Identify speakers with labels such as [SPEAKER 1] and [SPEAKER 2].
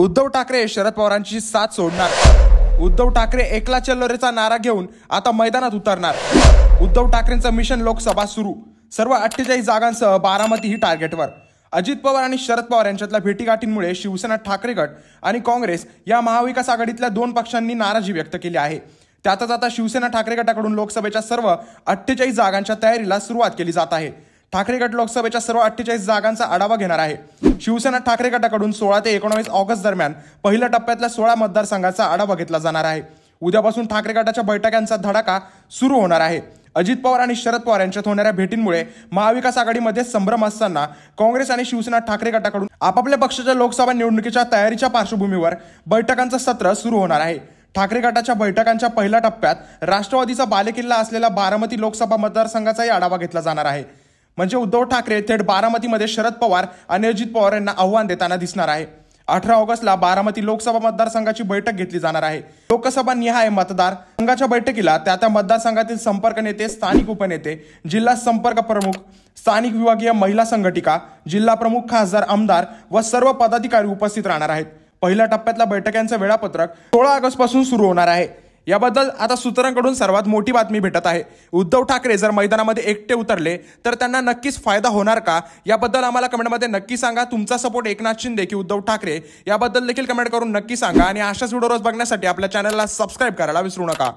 [SPEAKER 1] उद्धव ठाकरे शरद पवारांची साथ सोडणार उद्धव ठाकरे एकला चल्लोरेचा नारा घेऊन आता मैदानात उतरणार उद्धव ठाकरेंचं मिशन लोकसभा सुरू सर्व अठ्ठेचाळीस जागांसह बारामती ही टार्गेटवर अजित पवार आणि शरद पवार यांच्यातल्या भेटीगाठींमुळे शिवसेना ठाकरे गट आणि काँग्रेस या महाविकास आघाडीतल्या दोन पक्षांनी नाराजी व्यक्त केली आहे त्यातच आता शिवसेना ठाकरे गटाकडून लोकसभेच्या सर्व अठ्ठेचाळीस जागांच्या तयारीला सुरुवात केली जात आहे ठाकरे गट लोकसभेच्या सर्व अठ्ठेचाळीस जागांचा आढावा घेणार आहे शिवसेना ठाकरे गटाकडून सोळा ते एकोणावीस ऑगस्ट दरम्यान पहिल्या टप्प्यातल्या सोळा मतदारसंघाचा आढावा घेतला जाणार आहे उद्यापासून ठाकरे गटाच्या बैठकांचा धडाका सुरू होणार आहे अजित पवार आणि शरद पवार यांच्यात होणाऱ्या भेटींमुळे महाविकास आघाडीमध्ये संभ्रम असताना काँग्रेस आणि शिवसेना ठाकरे गटाकडून आपापल्या पक्षाच्या लोकसभा निवडणुकीच्या तयारीच्या पार्श्वभूमीवर बैठकांचं सत्र सुरू होणार आहे ठाकरे गटाच्या बैठकांच्या पहिल्या टप्प्यात राष्ट्रवादीचा बालेकिल्ला असलेला बारामती लोकसभा मतदारसंघाचाही आढावा घेतला जाणार आहे म्हणजे उद्धव ठाकरे थेट बारामतीमध्ये शरद पवार आणि अजित पवार यांना आव्हान देताना दिसणार आहे अठरा ऑगस्टला बारामती लोकसभा मतदारसंघाची बैठक घेतली जाणार आहे लोकसभा निहाय मतदार संघाच्या बैठकीला त्या त्या मतदारसंघातील संपर्क नेते स्थानिक उपनेते जिल्हा संपर्क प्रमुख स्थानिक विभागीय महिला संघटिका जिल्हा प्रमुख खासदार आमदार व सर्व पदाधिकारी उपस्थित राहणार आहेत पहिल्या टप्प्यातल्या बैठकांचं वेळापत्रक सोळा ऑगस्ट पासून सुरू होणार आहे याबद्दल आता सूत्रांकडून सर्वात मोठी बातमी भेटत आहे उद्धव ठाकरे जर मैदानामध्ये एकटे उतरले तर त्यांना नक्कीच फायदा होणार का याबद्दल आम्हाला कमेंटमध्ये नक्की सांगा तुमचा सपोर्ट एकनाथ शिंदे की उद्धव ठाकरे याबद्दल देखील कमेंट करून नक्की सांगा आणि अशाच व्हिडिओ रोज बघण्यासाठी आपल्या चॅनलला सबस्क्राईब करायला विसरू नका